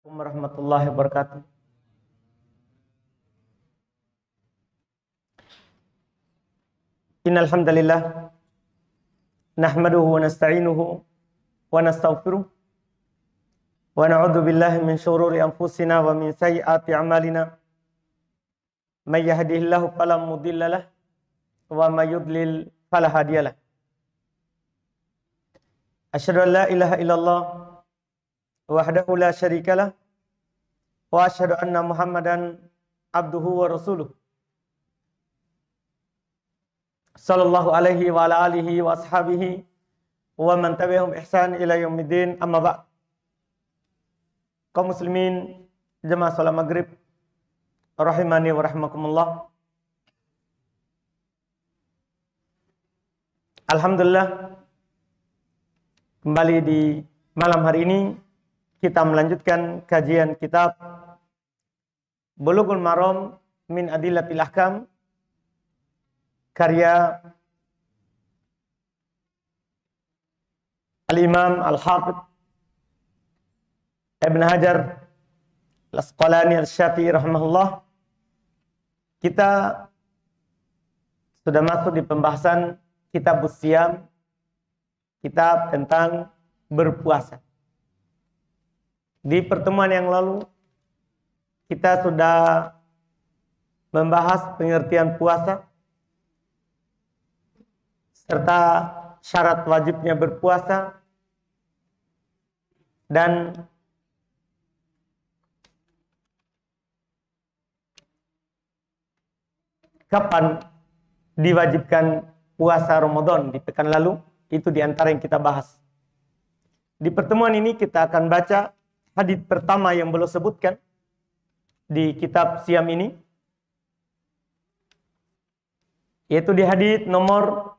Assalamualaikum warahmatullahi wabarakatuh. Innal hamdalillah nahmaduhu wa min shururi anfusina min sayyiati a'malina may yahdihillahu fala wa may yudlil fala hadiyalah. Asyhadu an illallah wahdahu la syarikalah wa asyhadu anna Muhammadan abduhu wa rasuluh sallallahu alaihi wa ala alihi wa ashabihi wa man tabi'ahum ihsan ila yaumiddin amma ba' kaum muslimin jemaah salat maghrib rahimani wa rahmakumullah Alhamdulillah kembali di malam hari ini kita melanjutkan kajian kitab Bulughul Maram min Adillatil Ahkam karya Al-Imam Al-Hafidh Ibn Hajar Al-Asqalani Al-Syafi'i rahimahullah kita sudah masuk di pembahasan kitab Siam kitab tentang berpuasa di pertemuan yang lalu kita sudah membahas pengertian puasa serta syarat wajibnya berpuasa dan kapan diwajibkan puasa Ramadan di pekan lalu itu diantara yang kita bahas. Di pertemuan ini kita akan baca hadis pertama yang beliau sebutkan di kitab Siam ini yaitu di hadis nomor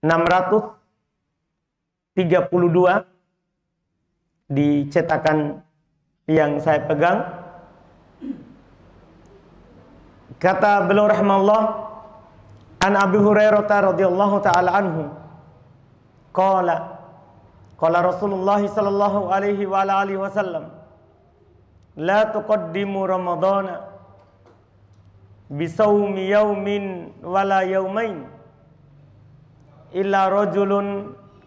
632 di cetakan yang saya pegang kata beliau rahmallah an Abi Hurairah radhiyallahu taala anhu qala قال رسول الله صلى الله عليه وعلى آله وسلم لا تقدموا رمضان بصوم يوم ولا يومين إلا رجل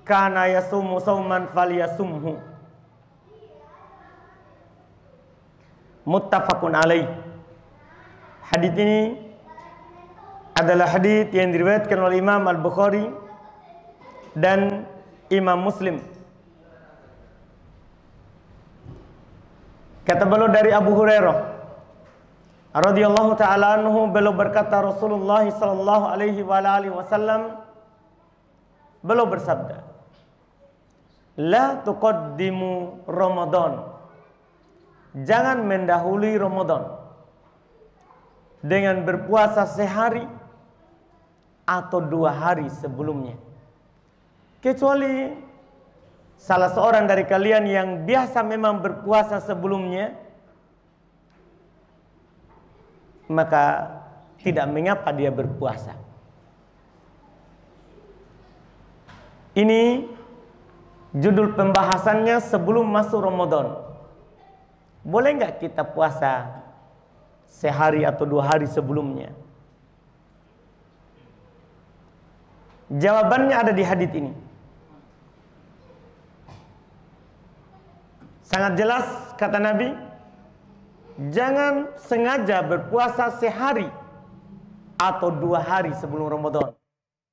كان يصوم صوما فليصمه متفق عليه حديث ini adalah hadis yang diriwayatkan oleh Imam Al-Bukhari dan Imam Muslim. Kata beliau dari Abu Hurairah radhiyallahu taala anhu beliau berkata Rasulullah sallallahu alaihi wa alihi wasallam beliau bersabda La tuqaddimu Ramadan Jangan mendahului Ramadan dengan berpuasa sehari atau dua hari sebelumnya. Kecuali salah seorang dari kalian yang biasa memang berpuasa sebelumnya maka tidak mengapa dia berpuasa ini judul pembahasannya sebelum masuk Ramadan boleh nggak kita puasa sehari atau dua hari sebelumnya jawabannya ada di hadis ini Sangat jelas kata Nabi, jangan sengaja berpuasa sehari atau dua hari sebelum Ramadan.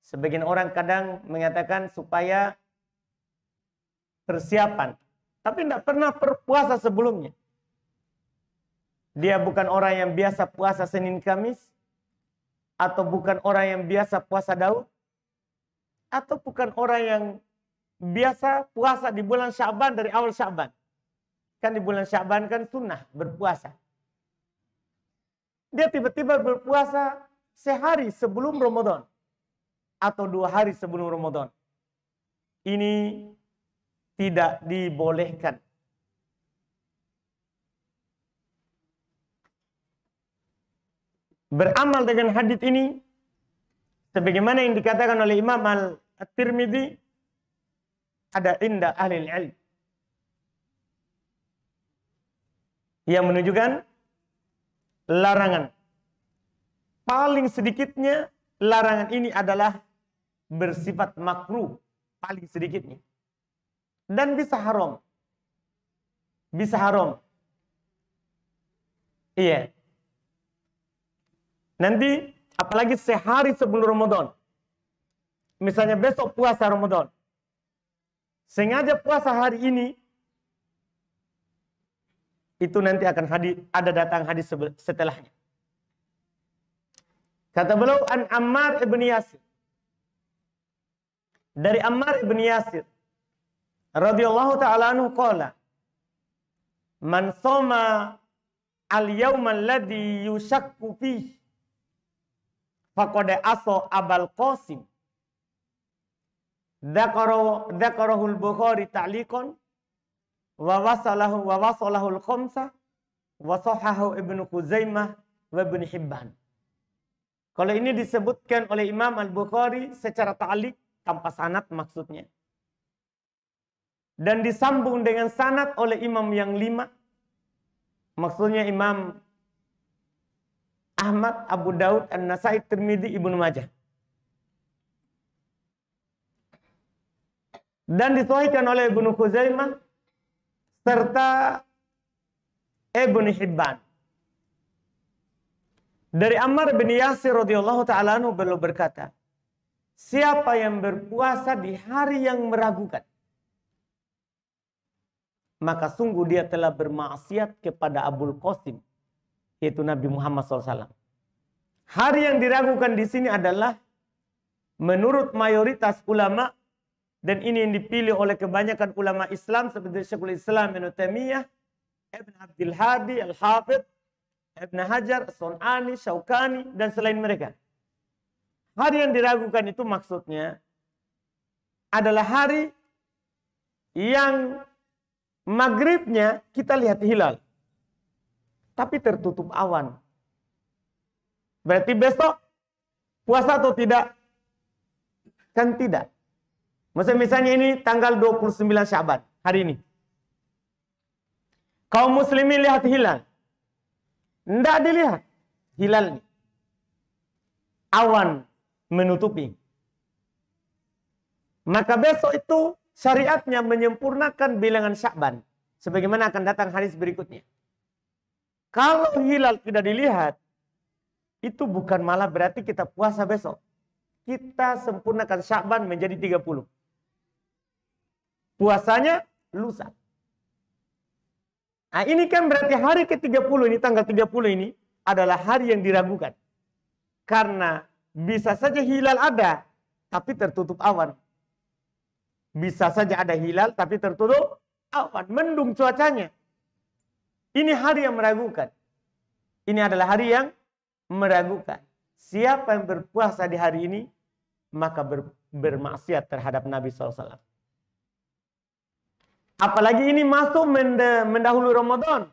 Sebagian orang kadang mengatakan supaya persiapan. Tapi tidak pernah berpuasa sebelumnya. Dia bukan orang yang biasa puasa Senin Kamis. Atau bukan orang yang biasa puasa Daud. Atau bukan orang yang biasa puasa di bulan Syaban dari awal Syaban. Kan di bulan Syaban kan sunnah berpuasa. Dia tiba-tiba berpuasa sehari sebelum Ramadan. Atau dua hari sebelum Ramadan. Ini tidak dibolehkan. Beramal dengan hadis ini sebagaimana yang dikatakan oleh Imam Al-Tirmidzi ada indah ahli ilmu yang menunjukkan larangan. Paling sedikitnya larangan ini adalah bersifat makruh paling sedikitnya. Dan bisa haram. Bisa haram. Iya. Nanti apalagi sehari sebelum Ramadan. Misalnya besok puasa Ramadan. Sengaja puasa hari ini itu nanti akan hadis ada datang hadis setelahnya. Kata beliau an Ammar ibn Yasir. Dari Ammar ibn Yasir radhiyallahu taala anhu qala Man soma al yauma alladhi yushakku fi faqad aso abal qasim. Dzakarahu dzakarahu bukhari ta'liqan wa wasalahu wa wasalahul khamsah wa sahahu Ibnu Khuzaimah wa Ibn Hibban. Kalau ini disebutkan oleh Imam Al-Bukhari secara ta'liq tanpa sanat maksudnya. Dan disambung dengan sanat oleh imam yang lima. Maksudnya Imam Ahmad, Abu Daud, An-Nasai, Tirmidzi, Ibnu Majah. Dan ditohikan oleh Ibnu Khuzaimah serta Ibn Hibban. Dari Ammar bin Yasir radhiyallahu taala anhu beliau berkata, siapa yang berpuasa di hari yang meragukan maka sungguh dia telah bermaksiat kepada Abul Qasim yaitu Nabi Muhammad SAW. Hari yang diragukan di sini adalah menurut mayoritas ulama dan ini yang dipilih oleh kebanyakan ulama Islam seperti Syekhul Islam Ibn Taimiyah, Ibn Abdul Hadi, Al-Hafidh, Ibn Hajar, Son'ani, Syaukani, dan selain mereka. Hari yang diragukan itu maksudnya adalah hari yang maghribnya kita lihat hilal. Tapi tertutup awan. Berarti besok puasa atau tidak? Kan tidak. Maksudnya misalnya ini tanggal 29 Syaban hari ini. Kaum muslimin lihat hilal. Tidak dilihat hilal. Awan menutupi. Maka besok itu syariatnya menyempurnakan bilangan Syaban. Sebagaimana akan datang hari berikutnya. Kalau hilal tidak dilihat, itu bukan malah berarti kita puasa besok. Kita sempurnakan Syaban menjadi 30 puasanya lusa. Nah, ini kan berarti hari ke-30 ini, tanggal 30 ini adalah hari yang diragukan. Karena bisa saja hilal ada, tapi tertutup awan. Bisa saja ada hilal, tapi tertutup awan. Mendung cuacanya. Ini hari yang meragukan. Ini adalah hari yang meragukan. Siapa yang berpuasa di hari ini, maka ber, bermaksiat terhadap Nabi SAW. Apalagi ini masuk mendahului Ramadan.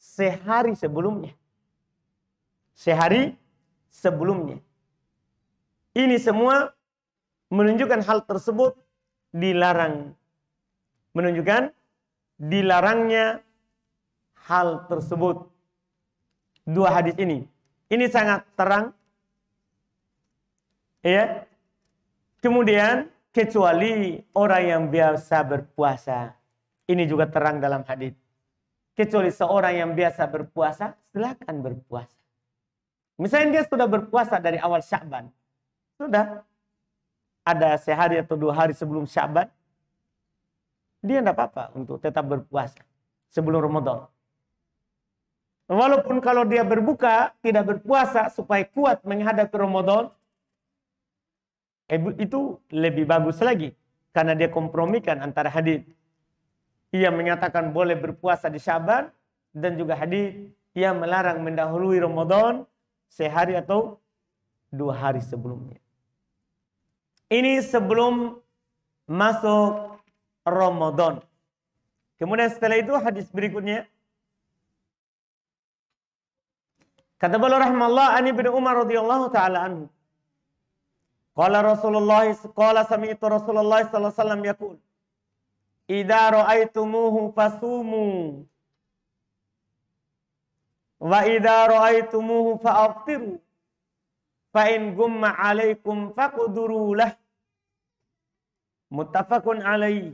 Sehari sebelumnya. Sehari sebelumnya. Ini semua menunjukkan hal tersebut dilarang. Menunjukkan dilarangnya hal tersebut. Dua hadis ini. Ini sangat terang. Ya. Kemudian kecuali orang yang biasa berpuasa. Ini juga terang dalam hadis. Kecuali seorang yang biasa berpuasa, silakan berpuasa. Misalnya dia sudah berpuasa dari awal Syaban, Sudah. Ada sehari atau dua hari sebelum Syaban, Dia tidak apa-apa untuk tetap berpuasa sebelum Ramadan. Walaupun kalau dia berbuka, tidak berpuasa supaya kuat menghadapi Ramadan, itu lebih bagus lagi karena dia kompromikan antara hadis ia menyatakan boleh berpuasa di Syaban dan juga hadis ia melarang mendahului Ramadan sehari atau dua hari sebelumnya. Ini sebelum masuk Ramadan. Kemudian setelah itu hadis berikutnya. Kata beliau rahmallah Ani bin Umar radhiyallahu taala anhu. قال رسول الله قال سميت رسول الله صلى الله عليه وسلم يقول إذا رأيتموه فصوموا وإذا رأيتموه فأفطروا فإن جم عليكم فقدروا له متفق عليه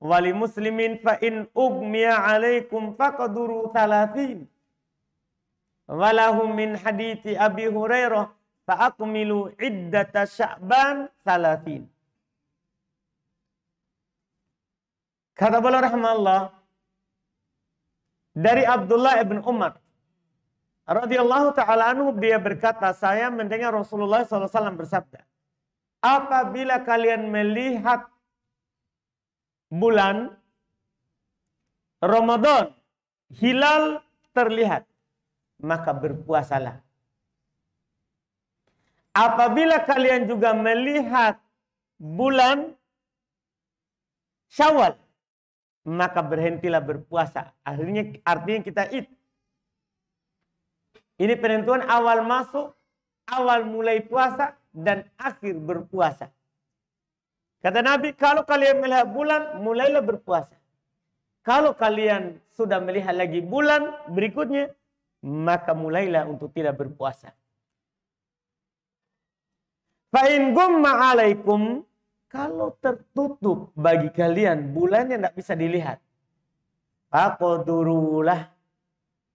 ولمسلم فإن أغمي عليكم فقدروا ثلاثين ولهم من حديث أبي هريرة fa'akmilu iddata sya'ban salatin. Kata beliau rahmatullah dari Abdullah ibn Umar radhiyallahu taala anhu dia berkata saya mendengar Rasulullah SAW bersabda apabila kalian melihat bulan Ramadan hilal terlihat maka berpuasalah Apabila kalian juga melihat bulan Syawal, maka berhentilah berpuasa. Akhirnya artinya kita it. Ini penentuan awal masuk, awal mulai puasa dan akhir berpuasa. Kata Nabi, kalau kalian melihat bulan, mulailah berpuasa. Kalau kalian sudah melihat lagi bulan berikutnya, maka mulailah untuk tidak berpuasa. Fa'in gumma alaikum. Kalau tertutup bagi kalian, bulannya tidak bisa dilihat. Fakodurulah.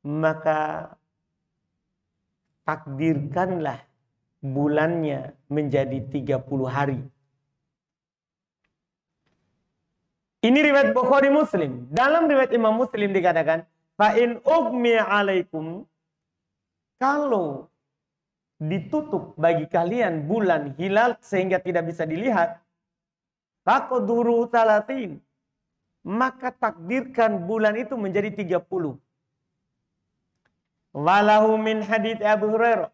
Maka takdirkanlah bulannya menjadi 30 hari. Ini riwayat Bukhari Muslim. Dalam riwayat Imam Muslim dikatakan, Fa'in ugmi alaikum. Kalau ditutup bagi kalian bulan hilal sehingga tidak bisa dilihat, takoduru talatin, maka takdirkan bulan itu menjadi 30. Walahu min hadith Abu Hurairah.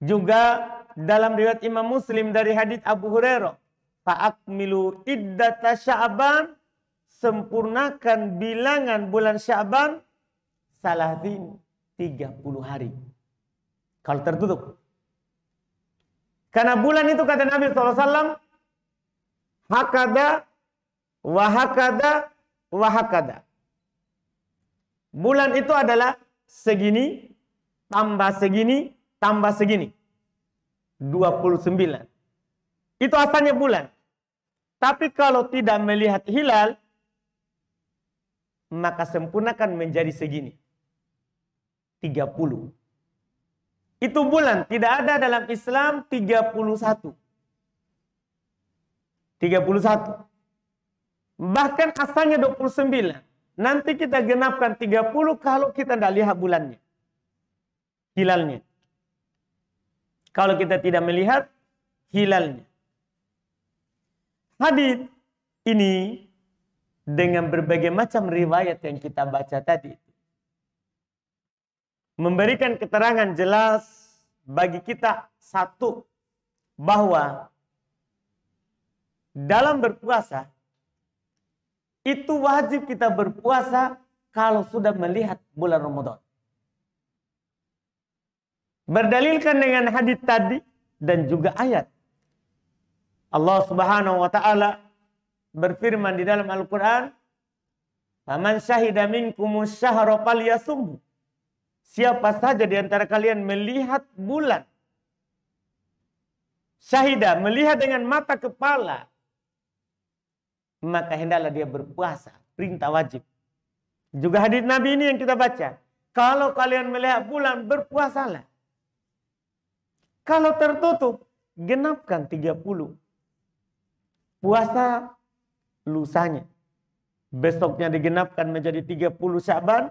Juga dalam riwayat Imam Muslim dari hadith Abu Hurairah. Fa'akmilu iddata sya'ban. Sempurnakan bilangan bulan sya'ban. Salatin 30 hari. Kalau tertutup. Karena bulan itu kata Nabi SAW, hakada, wahakada, wahakada. Bulan itu adalah segini, tambah segini, tambah segini. 29. Itu asalnya bulan. Tapi kalau tidak melihat hilal, maka sempurnakan menjadi segini. 30. Itu bulan, tidak ada dalam Islam 31. 31. Bahkan asalnya 29. Nanti kita genapkan 30 kalau kita tidak lihat bulannya. Hilalnya. Kalau kita tidak melihat hilalnya. Hadith ini dengan berbagai macam riwayat yang kita baca tadi memberikan keterangan jelas bagi kita satu bahwa dalam berpuasa itu wajib kita berpuasa kalau sudah melihat bulan Ramadan. Berdalilkan dengan hadis tadi dan juga ayat. Allah Subhanahu wa taala berfirman di dalam Al-Qur'an, "Faman syahida minkum syahra falyasum." Siapa saja di antara kalian melihat bulan. Syahida melihat dengan mata kepala. Maka hendaklah dia berpuasa. Perintah wajib. Juga hadis Nabi ini yang kita baca. Kalau kalian melihat bulan, berpuasalah. Kalau tertutup, genapkan 30. Puasa lusanya. Besoknya digenapkan menjadi 30 Syaban,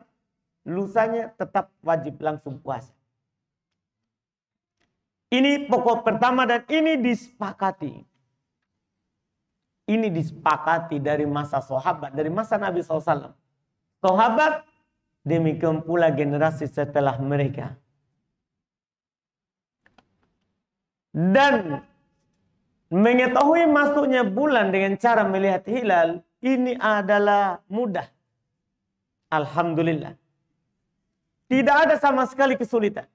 lusanya tetap wajib langsung puasa. Ini pokok pertama dan ini disepakati. Ini disepakati dari masa sahabat, dari masa Nabi SAW. Sahabat demikian pula generasi setelah mereka. Dan mengetahui masuknya bulan dengan cara melihat hilal ini adalah mudah. Alhamdulillah. Tidak ada sama sekali kesulitan.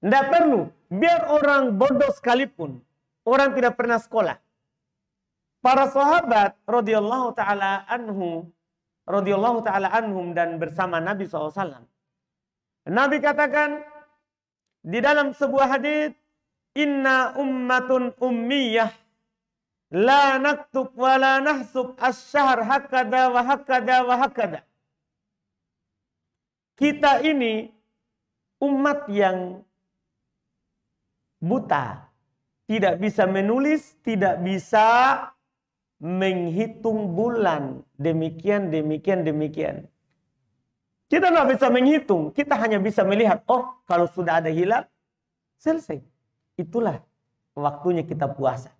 Tidak perlu. Biar orang bodoh sekalipun. Orang tidak pernah sekolah. Para sahabat radhiyallahu taala anhu radhiyallahu taala anhum dan bersama Nabi SAW. Nabi katakan di dalam sebuah hadis, "Inna ummatun ummiyah la naktub wa la nahsub asy-syahr hakada wa hakada wa hakada." Kita ini umat yang buta, tidak bisa menulis, tidak bisa menghitung bulan. Demikian, demikian, demikian. Kita nggak bisa menghitung, kita hanya bisa melihat. Oh, kalau sudah ada hilal, selesai. Itulah waktunya kita puasa.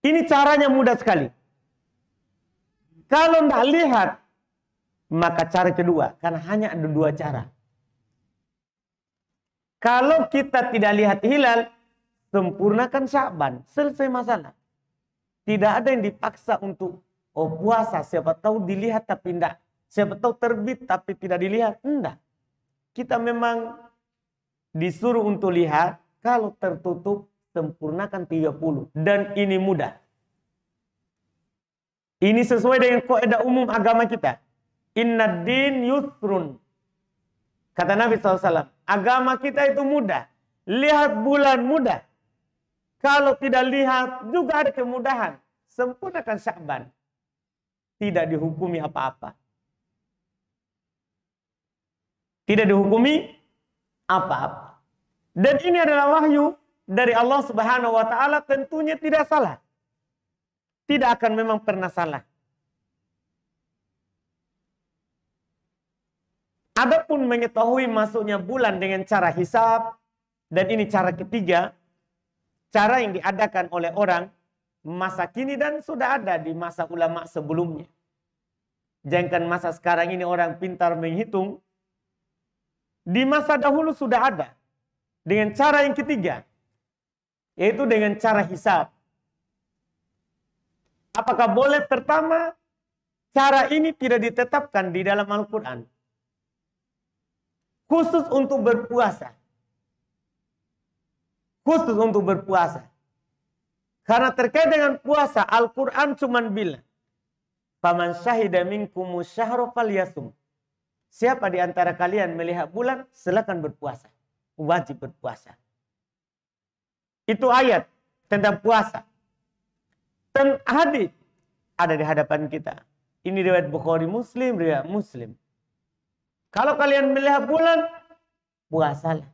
Ini caranya mudah sekali. Kalau nggak lihat maka cara kedua, karena hanya ada dua cara. Kalau kita tidak lihat hilal, sempurnakan Syaban, selesai masalah. Tidak ada yang dipaksa untuk oh puasa, siapa tahu dilihat tapi tidak. Siapa tahu terbit tapi tidak dilihat, enggak. Kita memang disuruh untuk lihat, kalau tertutup sempurnakan 30 dan ini mudah. Ini sesuai dengan kaidah umum agama kita. Inna din yusrun. Kata Nabi SAW, agama kita itu mudah. Lihat bulan mudah. Kalau tidak lihat juga ada kemudahan. Sempurnakan Syaban. Tidak dihukumi apa-apa. Tidak dihukumi apa-apa. Dan ini adalah wahyu dari Allah Subhanahu wa taala tentunya tidak salah. Tidak akan memang pernah salah. Adapun mengetahui masuknya bulan dengan cara hisap dan ini cara ketiga, cara yang diadakan oleh orang masa kini dan sudah ada di masa ulama sebelumnya. Jangan masa sekarang ini orang pintar menghitung, di masa dahulu sudah ada dengan cara yang ketiga, yaitu dengan cara hisap. Apakah boleh pertama cara ini tidak ditetapkan di dalam Al-Quran? khusus untuk berpuasa. Khusus untuk berpuasa. Karena terkait dengan puasa, Al-Quran cuma bilang, Paman syahidah minkumu syahru falyasum. Siapa di antara kalian melihat bulan, silakan berpuasa. Wajib berpuasa. Itu ayat tentang puasa. Dan hadis ada di hadapan kita. Ini riwayat Bukhari Muslim, riwayat Muslim. Kalau kalian melihat bulan, puasalah.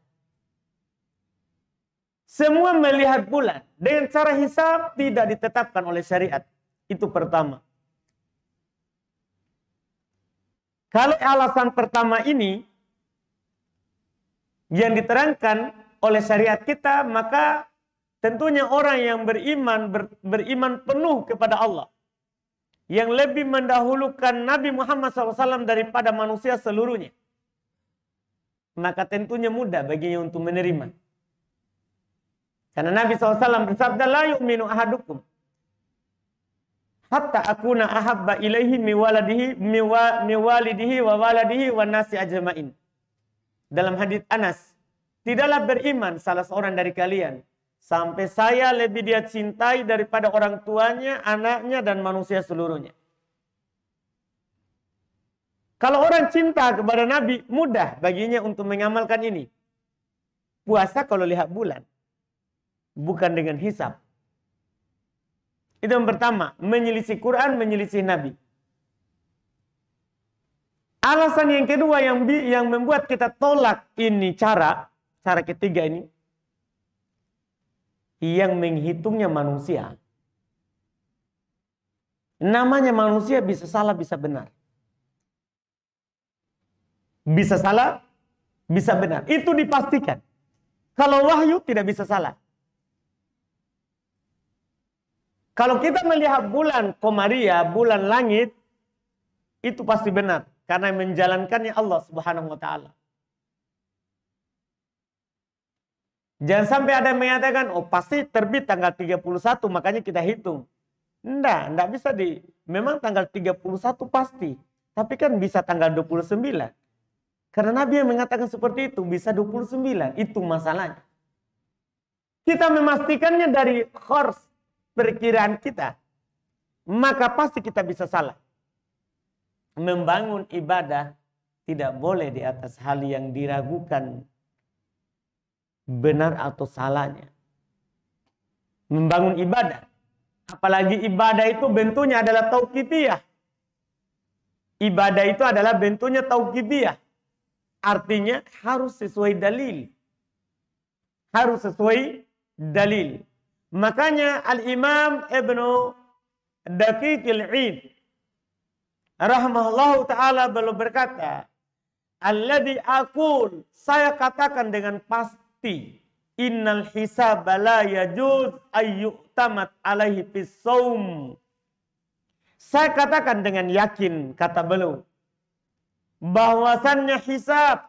Semua melihat bulan dengan cara hisab tidak ditetapkan oleh syariat. Itu pertama. Kalau alasan pertama ini yang diterangkan oleh syariat kita, maka tentunya orang yang beriman ber, beriman penuh kepada Allah yang lebih mendahulukan Nabi Muhammad SAW daripada manusia seluruhnya. Maka tentunya mudah baginya untuk menerima. Karena Nabi SAW bersabda, La yu'minu ahadukum. Hatta akuna ahabba ilaihi miwaladihi, miwa, miwalidihi wa waladihi wa nasi ajma'in. Dalam hadits Anas, tidaklah beriman salah seorang dari kalian Sampai saya lebih dia cintai daripada orang tuanya, anaknya, dan manusia seluruhnya. Kalau orang cinta kepada Nabi, mudah baginya untuk mengamalkan ini. Puasa kalau lihat bulan. Bukan dengan hisap. Itu yang pertama. Menyelisih Quran, menyelisih Nabi. Alasan yang kedua yang, yang membuat kita tolak ini cara. Cara ketiga ini yang menghitungnya manusia. Namanya manusia bisa salah, bisa benar. Bisa salah, bisa benar. Itu dipastikan. Kalau wahyu tidak bisa salah. Kalau kita melihat bulan komaria, bulan langit, itu pasti benar. Karena menjalankannya Allah subhanahu wa ta'ala. Jangan sampai ada yang mengatakan, oh pasti terbit tanggal 31, makanya kita hitung. Enggak, enggak bisa di... Memang tanggal 31 pasti. Tapi kan bisa tanggal 29. Karena Nabi yang mengatakan seperti itu, bisa 29. Itu masalahnya. Kita memastikannya dari khors perkiraan kita. Maka pasti kita bisa salah. Membangun ibadah tidak boleh di atas hal yang diragukan benar atau salahnya. Membangun ibadah. Apalagi ibadah itu bentuknya adalah tauqifiyah. Ibadah itu adalah bentuknya tauqifiyah. Artinya harus sesuai dalil. Harus sesuai dalil. Makanya Al-Imam Ibn Dakiqil Id Rahmahullah taala belum berkata, "Alladhi akul. saya katakan dengan pasti bukti innal hisab la yajuz ayyutamat alaihi fisaum. Saya katakan dengan yakin kata beliau bahwasannya hisab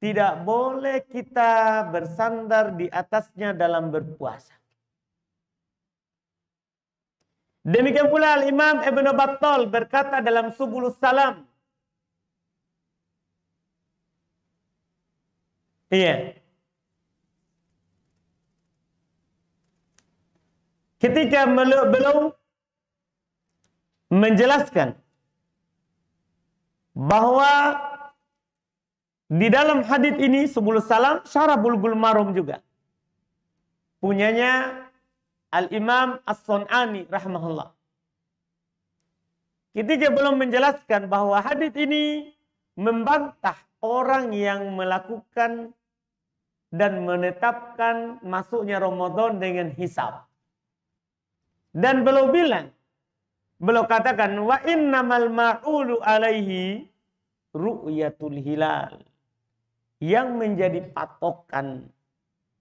tidak boleh kita bersandar di atasnya dalam berpuasa. Demikian pula Al-Imam Ibn Battal berkata dalam Subulus Salam. Iya. ketika belum menjelaskan bahwa di dalam hadis ini sebelum salam syarah bulgul marum juga punyanya Al Imam As-Sun'ani rahmahullah Ketika belum menjelaskan bahwa hadis ini membantah orang yang melakukan dan menetapkan masuknya Ramadan dengan hisab. Dan beliau bilang, beliau katakan wa innamal ma'ulu alaihi ru'yatul hilal. Yang menjadi patokan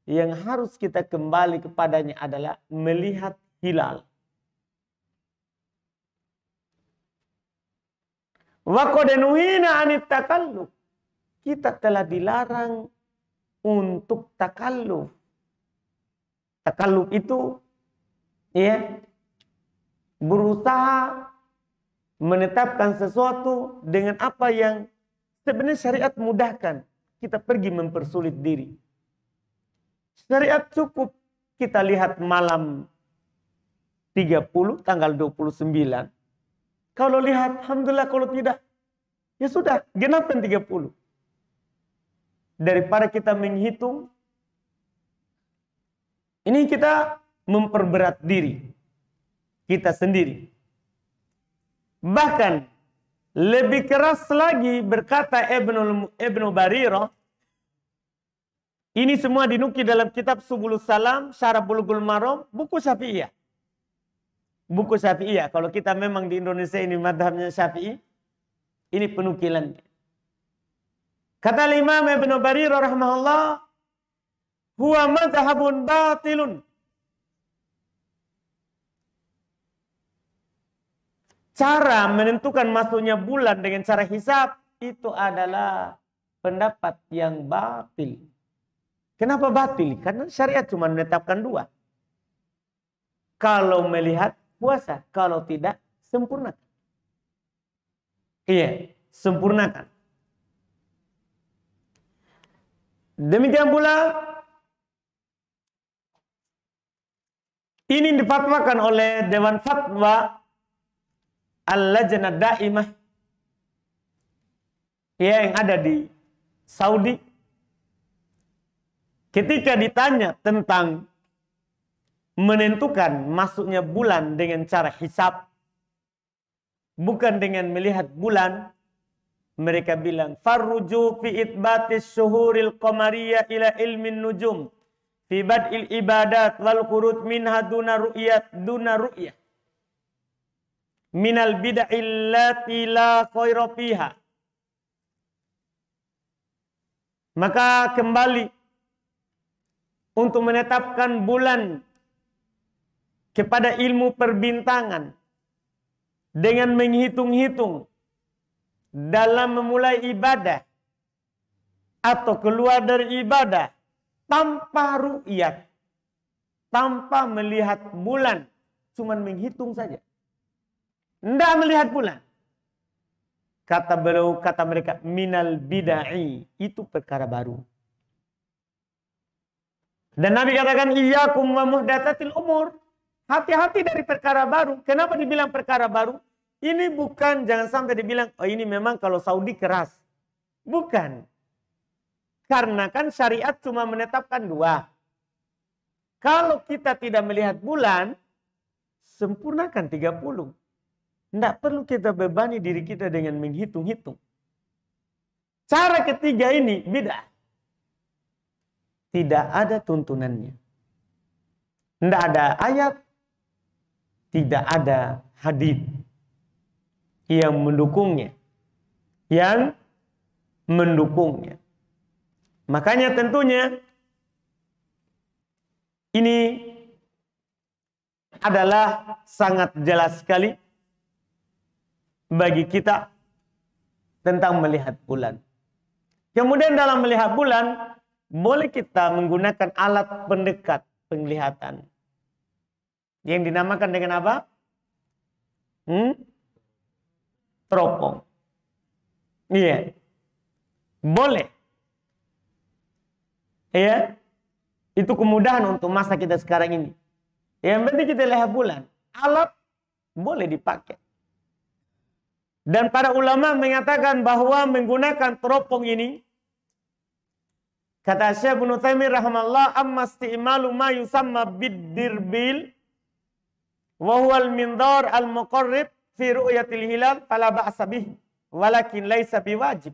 yang harus kita kembali kepadanya adalah melihat hilal. Wa qadanuhina anit takalluf. Kita telah dilarang untuk takalluf. Takalluf itu ya berusaha menetapkan sesuatu dengan apa yang sebenarnya syariat mudahkan kita pergi mempersulit diri syariat cukup kita lihat malam 30 tanggal 29 kalau lihat alhamdulillah kalau tidak ya sudah genapkan 30 daripada kita menghitung ini kita memperberat diri kita sendiri. Bahkan lebih keras lagi berkata Ibnu Ibnu Barira ini semua dinukil dalam kitab Subulus Salam, Syarah Bulughul Maram, buku Syafi'iyah. Buku Syafi'iyah. Kalau kita memang di Indonesia ini madhabnya Syafi'i, ini penukilan. Kata Imam Ibnul Bariro rahmahullah, huwa madhabun batilun. cara menentukan masuknya bulan dengan cara hisap itu adalah pendapat yang batil. Kenapa batil? Karena syariat cuma menetapkan dua. Kalau melihat puasa, kalau tidak sempurnakan. Iya, kan? Demikian pula ini difatwakan oleh Dewan Fatwa Al-Lajnah Daimah ya, yang ada di Saudi ketika ditanya tentang menentukan masuknya bulan dengan cara hisap bukan dengan melihat bulan mereka bilang farruju fi itbatis syuhuril qamariya ila ilmin nujum fi bad'il ibadat wal qurut min haduna ru'yat duna ru'yah minal bid'illati la khaira fiha. Maka kembali untuk menetapkan bulan kepada ilmu perbintangan dengan menghitung-hitung dalam memulai ibadah atau keluar dari ibadah tanpa ru'yat, tanpa melihat bulan, cuman menghitung saja. Tidak melihat bulan. Kata beliau, kata mereka, minal bidai. Itu perkara baru. Dan Nabi katakan, iya wa muhdatatil umur. Hati-hati dari perkara baru. Kenapa dibilang perkara baru? Ini bukan, jangan sampai dibilang, oh ini memang kalau Saudi keras. Bukan. Karena kan syariat cuma menetapkan dua. Kalau kita tidak melihat bulan, sempurnakan 30. Tidak perlu kita bebani diri kita dengan menghitung-hitung. Cara ketiga ini beda. Tidak ada tuntunannya. Tidak ada ayat, tidak ada hadis yang mendukungnya. Yang mendukungnya. Makanya tentunya ini adalah sangat jelas sekali bagi kita tentang melihat bulan. Kemudian dalam melihat bulan, boleh kita menggunakan alat pendekat penglihatan. Yang dinamakan dengan apa? Hmm? Teropong. Iya. Yeah. Boleh. Iya. Yeah. Itu kemudahan untuk masa kita sekarang ini. Yang penting kita lihat bulan. Alat boleh dipakai. Dan para ulama mengatakan bahwa menggunakan teropong ini kata Syekh Ibnu Taimiyah rahimallahu amma istimalu ma yusamma bidirbil wa huwa al-mindar al-muqarrib fi ru'yatil hilal fala ba'sa bih walakin laisa biwajib.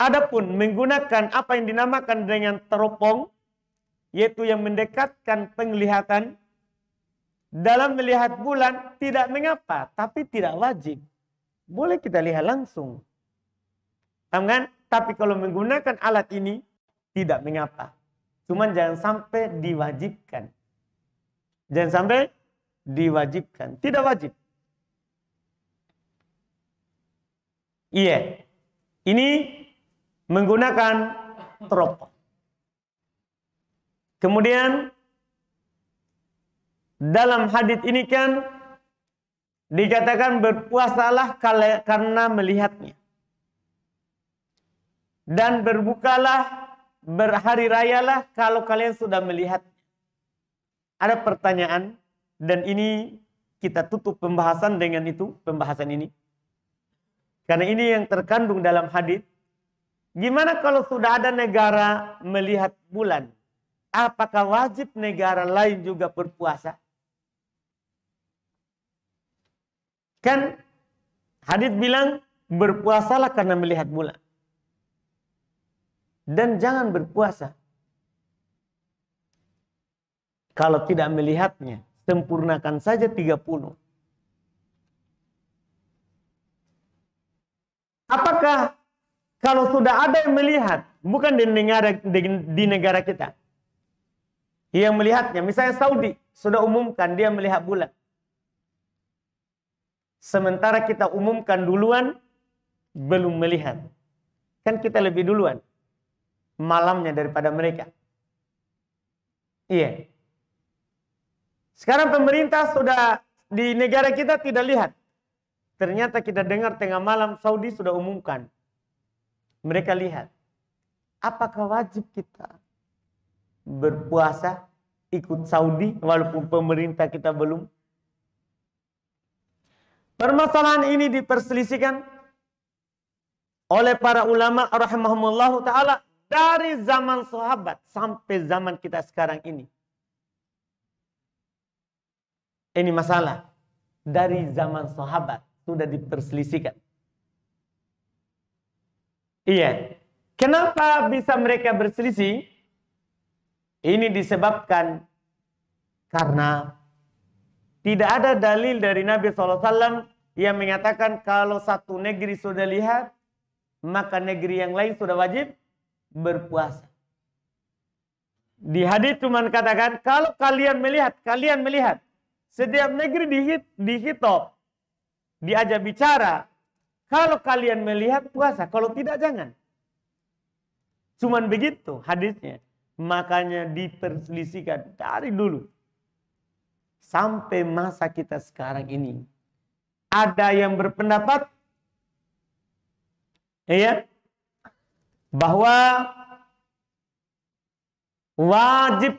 Adapun menggunakan apa yang dinamakan dengan teropong yaitu yang mendekatkan penglihatan dalam melihat bulan tidak mengapa, tapi tidak wajib. Boleh kita lihat langsung. Paham kan? Tapi kalau menggunakan alat ini tidak mengapa. Cuman jangan sampai diwajibkan. Jangan sampai diwajibkan. Tidak wajib. Iya. Ini menggunakan teropong. Kemudian dalam hadis ini kan dikatakan berpuasalah karena melihatnya. Dan berbukalah, berhari rayalah kalau kalian sudah melihat. Ada pertanyaan dan ini kita tutup pembahasan dengan itu, pembahasan ini. Karena ini yang terkandung dalam hadis. Gimana kalau sudah ada negara melihat bulan? Apakah wajib negara lain juga berpuasa? Kan hadith bilang berpuasalah karena melihat bulan. Dan jangan berpuasa kalau tidak melihatnya. Sempurnakan saja 30. Apakah kalau sudah ada yang melihat, bukan di negara, di, di negara kita, yang melihatnya, misalnya Saudi sudah umumkan dia melihat bulan. Sementara kita umumkan duluan, belum melihat. Kan kita lebih duluan malamnya daripada mereka. Iya. Sekarang pemerintah sudah di negara kita tidak lihat. Ternyata kita dengar tengah malam Saudi sudah umumkan. Mereka lihat. Apakah wajib kita berpuasa ikut Saudi walaupun pemerintah kita belum Permasalahan ini diperselisihkan oleh para ulama rahimahumullah taala dari zaman sahabat sampai zaman kita sekarang ini. Ini masalah dari zaman sahabat sudah diperselisihkan. Iya. Kenapa bisa mereka berselisih? Ini disebabkan karena tidak ada dalil dari Nabi SAW yang mengatakan kalau satu negeri sudah lihat, maka negeri yang lain sudah wajib berpuasa. Di hadis cuma katakan, kalau kalian melihat, kalian melihat. Setiap negeri dihit, dihitop, diajak bicara. Kalau kalian melihat puasa, kalau tidak jangan. Cuman begitu hadisnya. Makanya diperselisihkan dari dulu sampai masa kita sekarang ini. Ada yang berpendapat ya bahwa wajib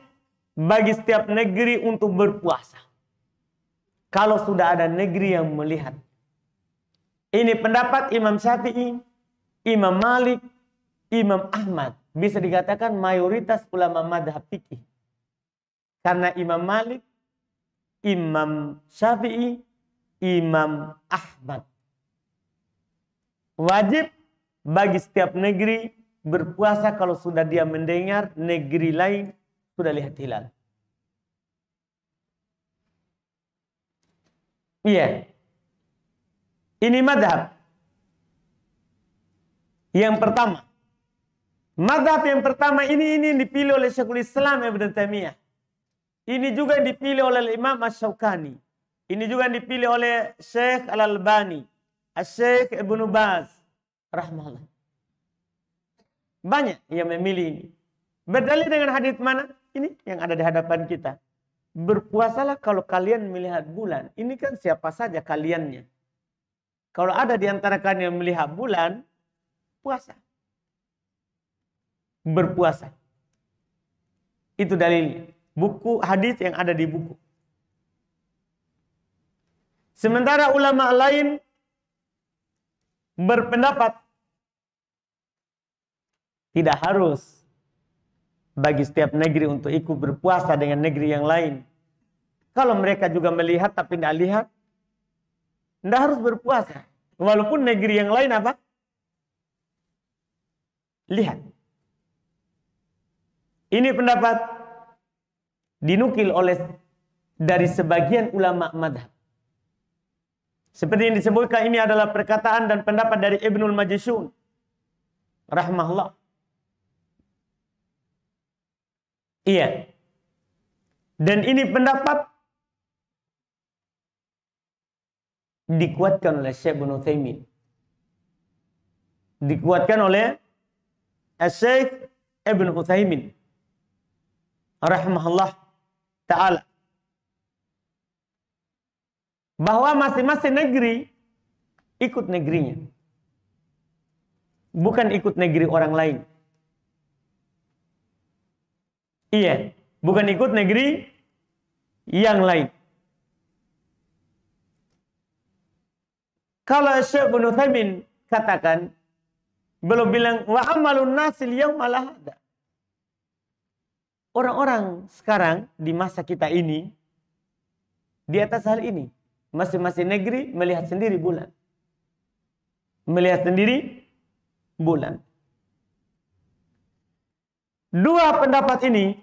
bagi setiap negeri untuk berpuasa. Kalau sudah ada negeri yang melihat. Ini pendapat Imam Syafi'i, Imam Malik, Imam Ahmad. Bisa dikatakan mayoritas ulama madhab fikih. Karena Imam Malik Imam Syafi'i, Imam Ahmad. Wajib bagi setiap negeri berpuasa kalau sudah dia mendengar negeri lain sudah lihat hilal. Iya. Ini madhab. Yang pertama. Madhab yang pertama ini ini dipilih oleh Syekhul Islam Ibn Taimiyah. Ini juga yang dipilih oleh Imam ash Ini juga yang dipilih oleh Syekh Al-Albani. Syekh Ibn Baz. Rahmatullah. Banyak yang memilih ini. Berdalil dengan hadis mana? Ini yang ada di hadapan kita. Berpuasalah kalau kalian melihat bulan. Ini kan siapa saja kaliannya. Kalau ada di antara kalian yang melihat bulan, puasa. Berpuasa. Itu dalilnya buku hadis yang ada di buku. Sementara ulama lain berpendapat tidak harus bagi setiap negeri untuk ikut berpuasa dengan negeri yang lain. Kalau mereka juga melihat tapi tidak lihat, tidak harus berpuasa. Walaupun negeri yang lain apa? Lihat. Ini pendapat dinukil oleh dari sebagian ulama madhab. Seperti yang disebutkan ini adalah perkataan dan pendapat dari Ibnul Majishun. Rahmahullah. Iya. Dan ini pendapat dikuatkan oleh Syekh Ibn Uthaymin. Dikuatkan oleh Syekh Ibn Uthaymin. Rahmahullah. Ta'ala. Bahwa masing-masing negeri ikut negerinya. Bukan ikut negeri orang lain. Iya, bukan ikut negeri yang lain. Kalau Syekh bin Uthaymin katakan, belum bilang wa amalun nasil yang malah ada orang-orang sekarang di masa kita ini di atas hal ini. Masing-masing negeri melihat sendiri bulan. Melihat sendiri bulan. Dua pendapat ini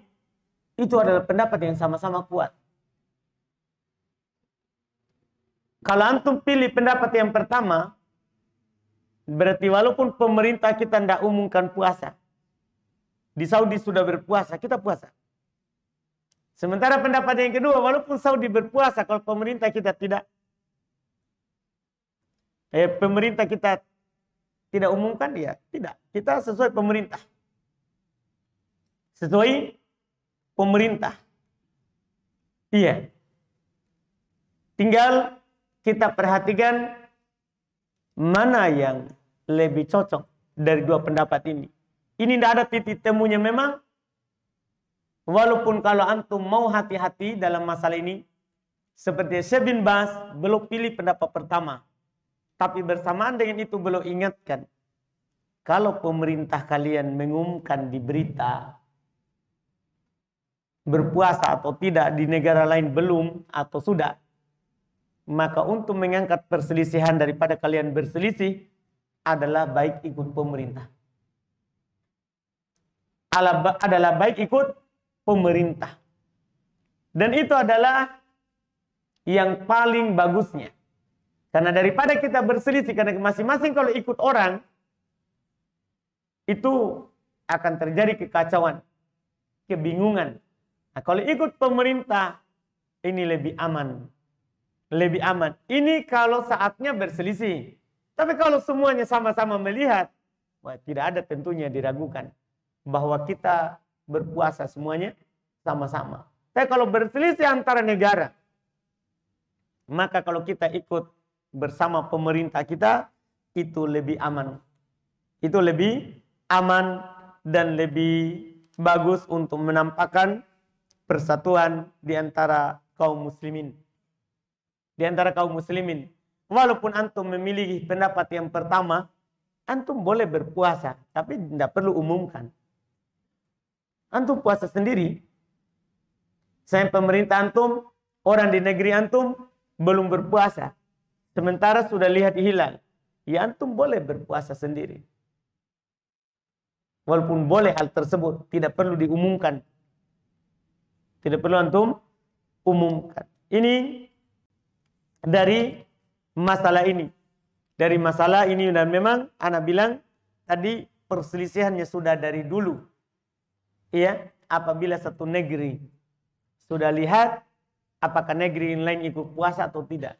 itu adalah pendapat yang sama-sama kuat. Kalau antum pilih pendapat yang pertama, berarti walaupun pemerintah kita tidak umumkan puasa, di Saudi sudah berpuasa, kita puasa. Sementara pendapat yang kedua, walaupun Saudi berpuasa, kalau pemerintah kita tidak eh, pemerintah kita tidak umumkan dia, ya tidak. Kita sesuai pemerintah. Sesuai pemerintah. Iya. Tinggal kita perhatikan mana yang lebih cocok dari dua pendapat ini. Ini tidak ada titik temunya memang. Walaupun kalau antum mau hati-hati dalam masalah ini. Seperti Syekh bin Bas belum pilih pendapat pertama. Tapi bersamaan dengan itu belum ingatkan. Kalau pemerintah kalian mengumumkan di berita berpuasa atau tidak di negara lain belum atau sudah maka untuk mengangkat perselisihan daripada kalian berselisih adalah baik ikut pemerintah adalah baik ikut pemerintah. Dan itu adalah yang paling bagusnya. Karena daripada kita berselisih karena masing-masing kalau ikut orang itu akan terjadi kekacauan, kebingungan. Nah, kalau ikut pemerintah ini lebih aman. Lebih aman. Ini kalau saatnya berselisih. Tapi kalau semuanya sama-sama melihat, wah, tidak ada tentunya diragukan bahwa kita berpuasa semuanya sama-sama. Tapi kalau berselisih antara negara, maka kalau kita ikut bersama pemerintah kita, itu lebih aman. Itu lebih aman dan lebih bagus untuk menampakkan persatuan di antara kaum muslimin. Di antara kaum muslimin. Walaupun antum memiliki pendapat yang pertama, antum boleh berpuasa, tapi tidak perlu umumkan. Antum puasa sendiri. Saya pemerintah antum, orang di negeri antum belum berpuasa. Sementara sudah lihat hilal. Ya antum boleh berpuasa sendiri. Walaupun boleh hal tersebut, tidak perlu diumumkan. Tidak perlu antum umumkan. Ini dari masalah ini. Dari masalah ini dan memang anak bilang tadi perselisihannya sudah dari dulu. Iya, apabila satu negeri sudah lihat apakah negeri lain ikut puasa atau tidak.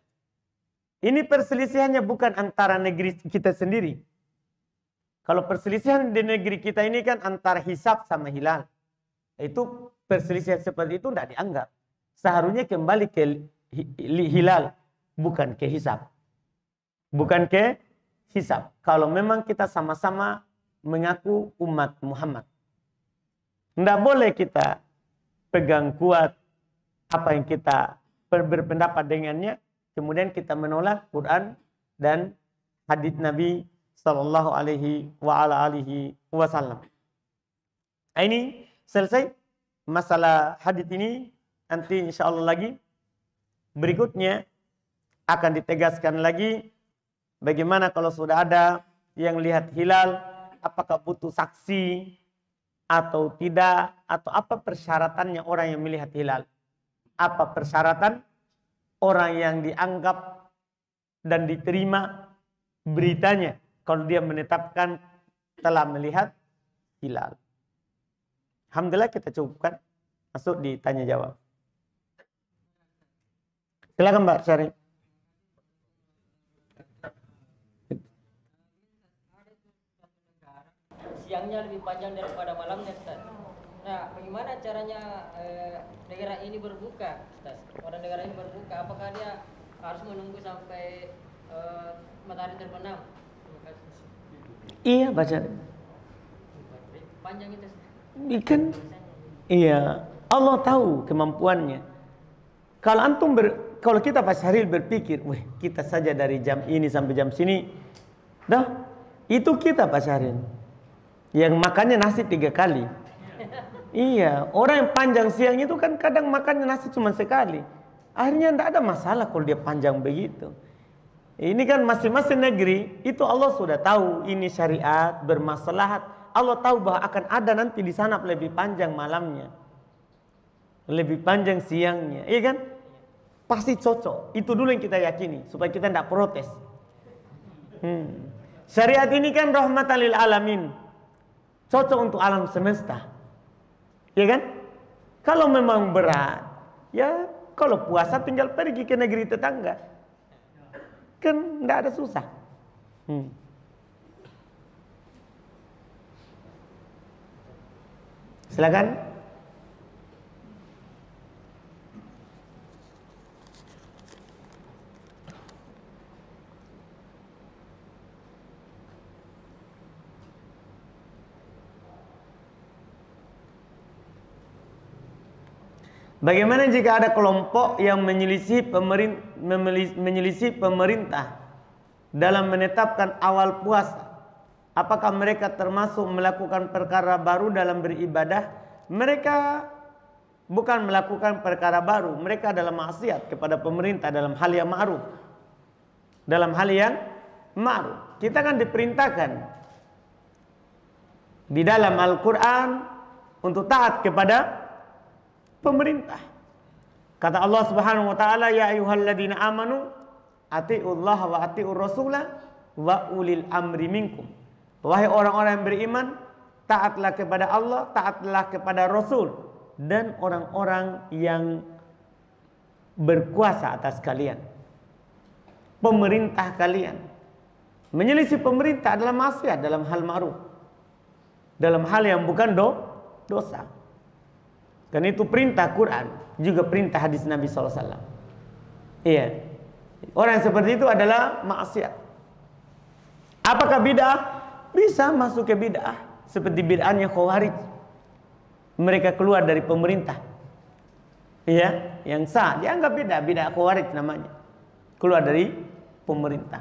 Ini perselisihannya bukan antara negeri kita sendiri. Kalau perselisihan di negeri kita ini kan antara hisap sama hilal. Itu perselisihan seperti itu tidak dianggap. Seharusnya kembali ke hilal, bukan ke hisap, Bukan ke hisap. Kalau memang kita sama-sama mengaku umat Muhammad. Tidak boleh kita pegang kuat apa yang kita berpendapat dengannya, kemudian kita menolak Quran dan hadits Nabi Shallallahu Alaihi wa ala Wasallam. Nah, ini selesai masalah hadits ini. Nanti insya Allah lagi berikutnya akan ditegaskan lagi bagaimana kalau sudah ada yang lihat hilal, apakah butuh saksi atau tidak atau apa persyaratannya orang yang melihat hilal apa persyaratan orang yang dianggap dan diterima beritanya kalau dia menetapkan telah melihat hilal Alhamdulillah kita cukupkan masuk di tanya jawab silakan Mbak Syarif siangnya lebih panjang daripada malamnya Ustaz. Nah, bagaimana caranya eh, negara ini berbuka, Ustaz? Orang negara ini berbuka, apakah dia harus menunggu sampai eh, matahari terbenam? Iya, baca. Panjang itu. Ikan. Iya, Allah tahu kemampuannya. Kalau antum ber, kalau kita pas hari berpikir, wah kita saja dari jam ini sampai jam sini, dah itu kita pas hari yang makannya nasi tiga kali. Iya, orang yang panjang siang itu kan kadang makannya nasi cuma sekali. Akhirnya tidak ada masalah kalau dia panjang begitu. Ini kan masing-masing negeri itu Allah sudah tahu ini syariat bermasalahat. Allah tahu bahwa akan ada nanti di sana lebih panjang malamnya. Lebih panjang siangnya, iya kan? Pasti cocok. Itu dulu yang kita yakini supaya kita tidak protes. Hmm. Syariat ini kan rahmatan lil alamin. Cocok untuk alam semesta. Ya kan? Kalau memang berat, ya kalau puasa tinggal pergi ke negeri tetangga. Kan tidak ada susah. Hmm. Silakan. Bagaimana jika ada kelompok yang menyelisih pemerintah, pemerintah dalam menetapkan awal puasa? Apakah mereka termasuk melakukan perkara baru dalam beribadah? Mereka bukan melakukan perkara baru, mereka dalam maksiat kepada pemerintah dalam hal yang ma'ruf. Dalam hal yang ma'ruf. Kita kan diperintahkan di dalam Al-Qur'an untuk taat kepada pemerintah. Kata Allah Subhanahu wa taala, "Ya ayyuhalladzina amanu atiullah wa atiur rasula wa ulil amri minkum." Wahai orang-orang yang beriman, taatlah kepada Allah, taatlah kepada Rasul dan orang-orang yang berkuasa atas kalian. Pemerintah kalian. Menyelisih pemerintah adalah maksiat dalam hal ma'ruf. Dalam hal yang bukan do, dosa. Karena itu perintah Quran, juga perintah hadis Nabi SAW. Iya. Orang yang seperti itu adalah maksiat. Apakah bid'ah? Bisa masuk ke bid'ah. Seperti bid'ahnya Khawarij. Mereka keluar dari pemerintah. Iya, yang sah dianggap bid'ah, bid'ah Khawarij namanya. Keluar dari pemerintah.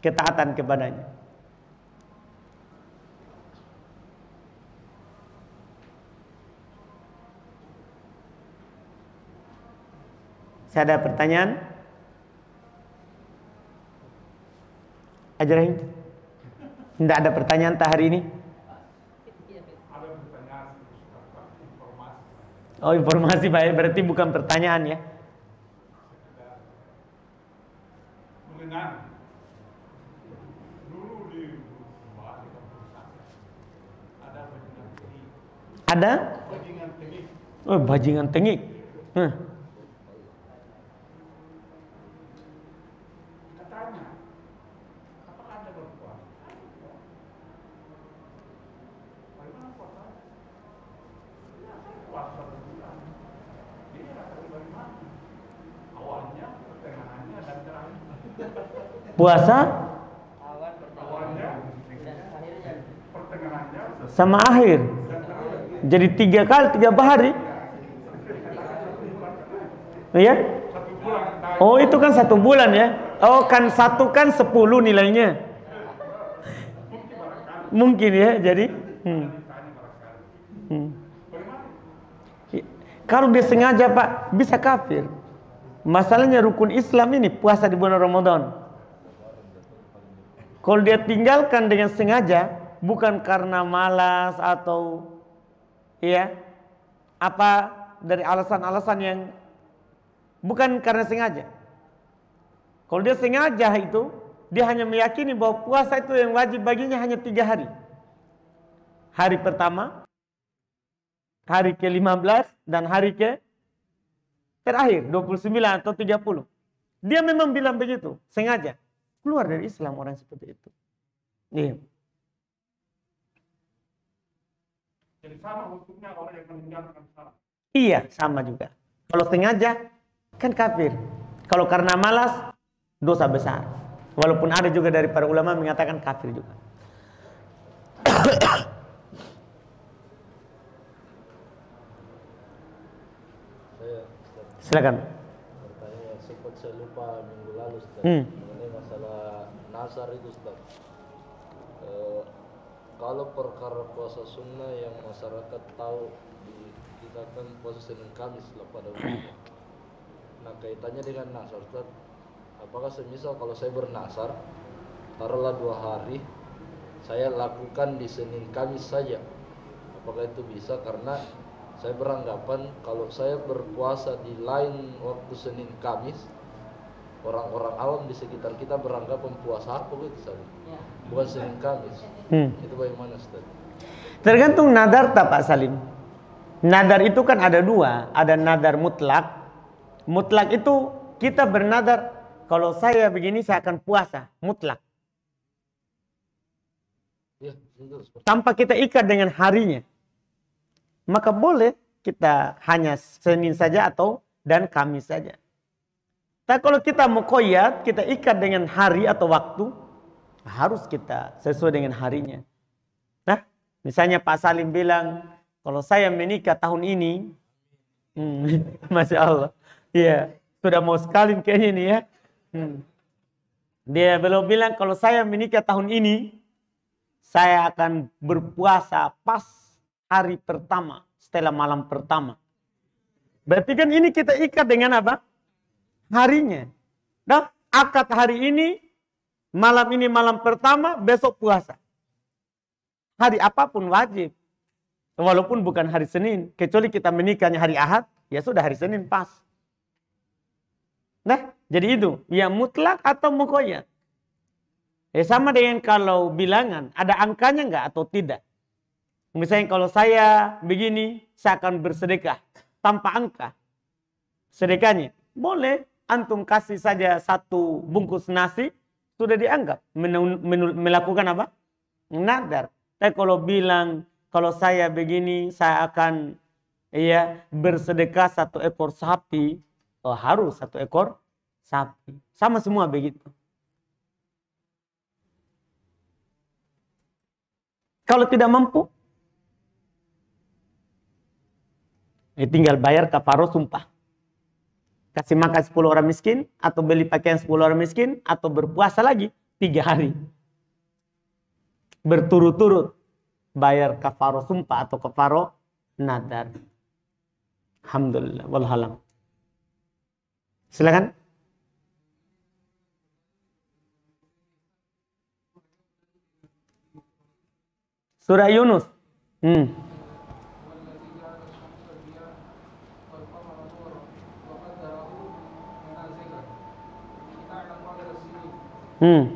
Ketaatan kepadanya. Saya ada pertanyaan? Ajarin. Tidak ada pertanyaan tak hari ini? Oh informasi baik berarti bukan pertanyaan ya? ada? Bajingan tengik. Oh, bajingan tengik. Hmm. puasa sama akhir jadi tiga kali tiga hari ya oh itu kan satu bulan ya oh kan satu kan sepuluh nilainya mungkin ya jadi hmm. Hmm. kalau dia sengaja pak bisa kafir masalahnya rukun Islam ini puasa di bulan Ramadan kalau dia tinggalkan dengan sengaja, bukan karena malas atau ya apa dari alasan-alasan yang bukan karena sengaja. Kalau dia sengaja itu, dia hanya meyakini bahwa puasa itu yang wajib baginya hanya tiga hari. Hari pertama, hari ke-15, dan hari ke terakhir, 29 atau 30. Dia memang bilang begitu, sengaja keluar dari Islam orang seperti itu. nih. Iya. Jadi sama hukumnya orang yang meninggalkan salat. Iya, sama juga. Kalau sengaja kan kafir. Kalau karena malas dosa besar. Walaupun ada juga dari para ulama mengatakan kafir juga. Silakan. Saya lupa minggu lalu. Hmm kasar itu Ustaz e, kalau perkara puasa sunnah yang masyarakat tahu di, kita kan puasa Senin Kamis lah pada umumnya nah kaitannya dengan nasar Ustaz apakah semisal kalau saya bernasar taruhlah dua hari saya lakukan di Senin Kamis saja apakah itu bisa karena saya beranggapan kalau saya berpuasa di lain waktu Senin Kamis orang-orang awam di sekitar kita beranggapan puasa apa gitu ya. bukan Senin Kamis hmm. itu bagaimana Ustaz? tergantung nadar tak Pak Salim nadar itu kan ada dua ada nadar mutlak mutlak itu kita bernadar kalau saya begini saya akan puasa mutlak ya, tanpa kita ikat dengan harinya maka boleh kita hanya Senin saja atau dan Kamis saja. Tapi nah, kalau kita mau mukoyat, kita ikat dengan hari atau waktu, harus kita sesuai dengan harinya. Nah, misalnya Pak Salim bilang, kalau saya menikah tahun ini, hmm, Masya Allah, ya sudah mau sekali kayaknya ini ya. Hmm. Dia belum bilang, kalau saya menikah tahun ini, saya akan berpuasa pas hari pertama, setelah malam pertama. Berarti kan ini kita ikat dengan apa? harinya. Dan akad hari ini, malam ini malam pertama, besok puasa. Hari apapun wajib. Walaupun bukan hari Senin, kecuali kita menikahnya hari Ahad, ya sudah hari Senin pas. Nah, jadi itu, ya mutlak atau mukoya. Ya sama dengan kalau bilangan, ada angkanya enggak atau tidak. Misalnya kalau saya begini, saya akan bersedekah tanpa angka. Sedekahnya, boleh antum kasih saja satu bungkus nasi sudah dianggap melakukan apa? Nadar. Tapi kalau bilang kalau saya begini saya akan ya bersedekah satu ekor sapi, oh, harus satu ekor sapi. Sama semua begitu. Kalau tidak mampu, ya tinggal bayar kaparo sumpah kasih makan 10 orang miskin atau beli pakaian 10 orang miskin atau berpuasa lagi tiga hari berturut-turut bayar kafaro sumpah atau kafaro nadar Alhamdulillah walhalam silakan Surah Yunus hmm. Hmm.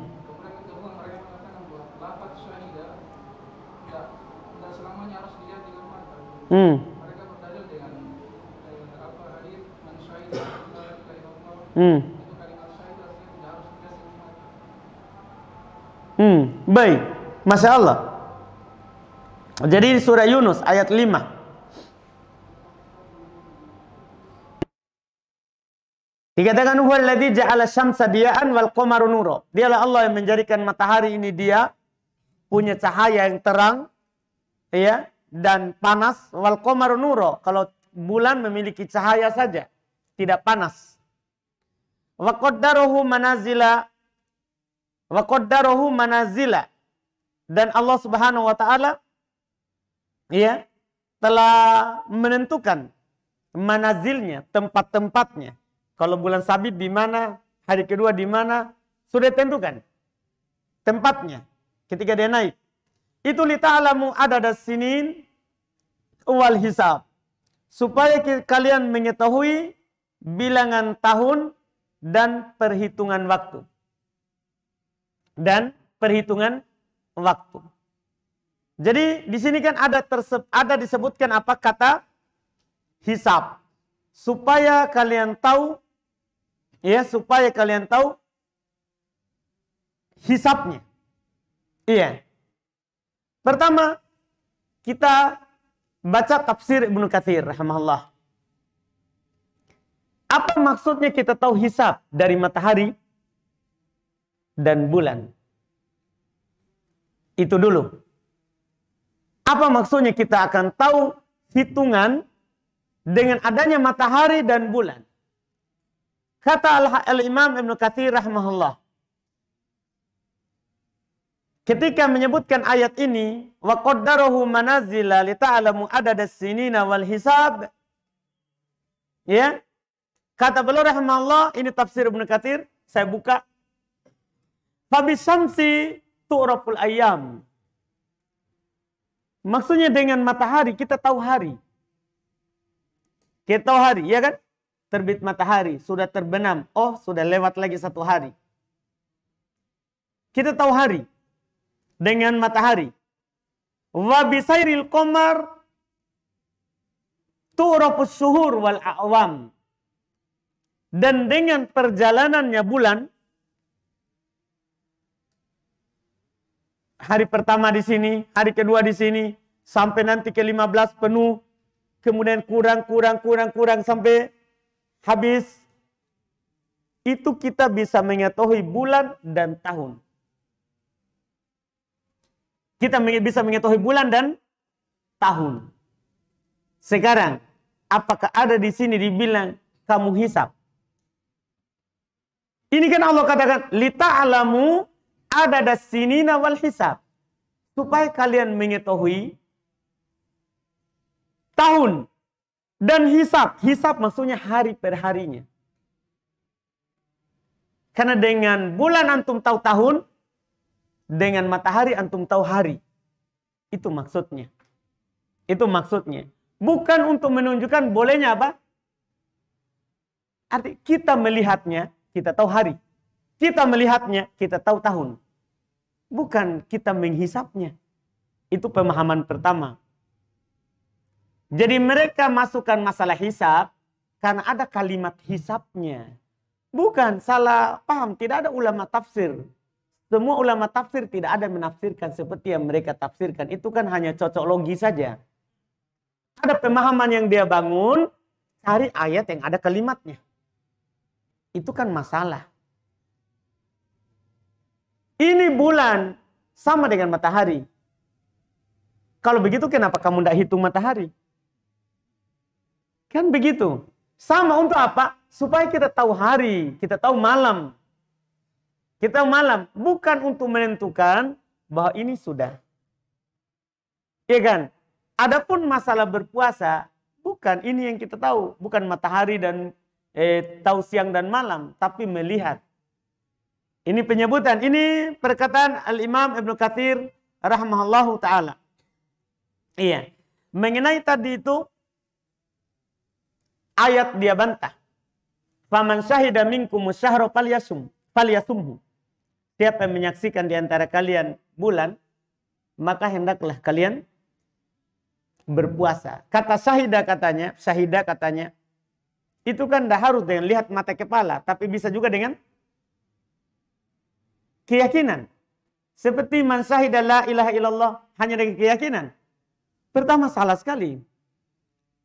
Hmm. Hmm. Hmm. Baik. Masya Allah. Jadi surah Yunus ayat 5. Dikatakan huwallazi ja'ala syamsa dia'an wal qamara nura. Dialah Allah yang menjadikan matahari ini dia punya cahaya yang terang ya dan panas wal qamaru nura. Kalau bulan memiliki cahaya saja, tidak panas. Wa qaddarahu manazila wa qaddarahu manazila. Dan Allah Subhanahu wa taala ya telah menentukan manazilnya, tempat-tempatnya kalau bulan sabit di mana, hari kedua di mana, sudah tentukan tempatnya ketika dia naik. Itu lita'alamu ada di sini wal hisab. Supaya kalian mengetahui bilangan tahun dan perhitungan waktu. Dan perhitungan waktu. Jadi di sini kan ada ada disebutkan apa kata hisab supaya kalian tahu Ya, supaya kalian tahu hisapnya. Iya. Pertama, kita baca tafsir Ibnu Katsir rahimahullah. Apa maksudnya kita tahu hisap dari matahari dan bulan? Itu dulu. Apa maksudnya kita akan tahu hitungan dengan adanya matahari dan bulan? Kata Al-Imam Ibn Kathir rahimahullah. Ketika menyebutkan ayat ini, wa qaddarahu manazila li ta'lamu adad as-sinina wal hisab. Ya. Kata beliau rahimahullah, ini tafsir Ibn Kathir, saya buka. Fabisyamsi tu'raful ayam. Maksudnya dengan matahari kita tahu hari. Kita tahu hari, ya kan? terbit matahari, sudah terbenam. Oh, sudah lewat lagi satu hari. Kita tahu hari dengan matahari. Wa bisairil qamar tu'rafus syuhur wal a'wam. Dan dengan perjalanannya bulan hari pertama di sini, hari kedua di sini, sampai nanti ke-15 penuh, kemudian kurang kurang kurang kurang sampai habis itu kita bisa mengetahui bulan dan tahun. Kita bisa mengetahui bulan dan tahun. Sekarang, apakah ada di sini dibilang kamu hisap? Ini kan Allah katakan, lita alamu ada di sini nawal hisap. Supaya kalian mengetahui tahun dan hisap. Hisap maksudnya hari per harinya. Karena dengan bulan antum tahu tahun, dengan matahari antum tahu hari. Itu maksudnya. Itu maksudnya. Bukan untuk menunjukkan bolehnya apa? Arti kita melihatnya, kita tahu hari. Kita melihatnya, kita tahu tahun. Bukan kita menghisapnya. Itu pemahaman pertama. Jadi mereka masukkan masalah hisap karena ada kalimat hisapnya. Bukan salah paham, tidak ada ulama tafsir. Semua ulama tafsir tidak ada menafsirkan seperti yang mereka tafsirkan. Itu kan hanya cocok logi saja. Ada pemahaman yang dia bangun, cari ayat yang ada kalimatnya. Itu kan masalah. Ini bulan sama dengan matahari. Kalau begitu kenapa kamu tidak hitung matahari? Kan begitu. Sama untuk apa? Supaya kita tahu hari, kita tahu malam. Kita tahu malam bukan untuk menentukan bahwa ini sudah. Iya kan? Adapun masalah berpuasa bukan ini yang kita tahu, bukan matahari dan eh, tahu siang dan malam, tapi melihat. Ini penyebutan, ini perkataan Al-Imam Ibnu Kathir rahmahallahu taala. Iya. Mengenai tadi itu ayat dia bantah. Faman syahida minkum syahra falyasum falyasumhu. Siapa yang menyaksikan di antara kalian bulan, maka hendaklah kalian berpuasa. Kata syahida katanya, syahida katanya, itu kan dah harus dengan lihat mata kepala, tapi bisa juga dengan keyakinan. Seperti man syahida la ilaha illallah hanya dengan keyakinan. Pertama salah sekali.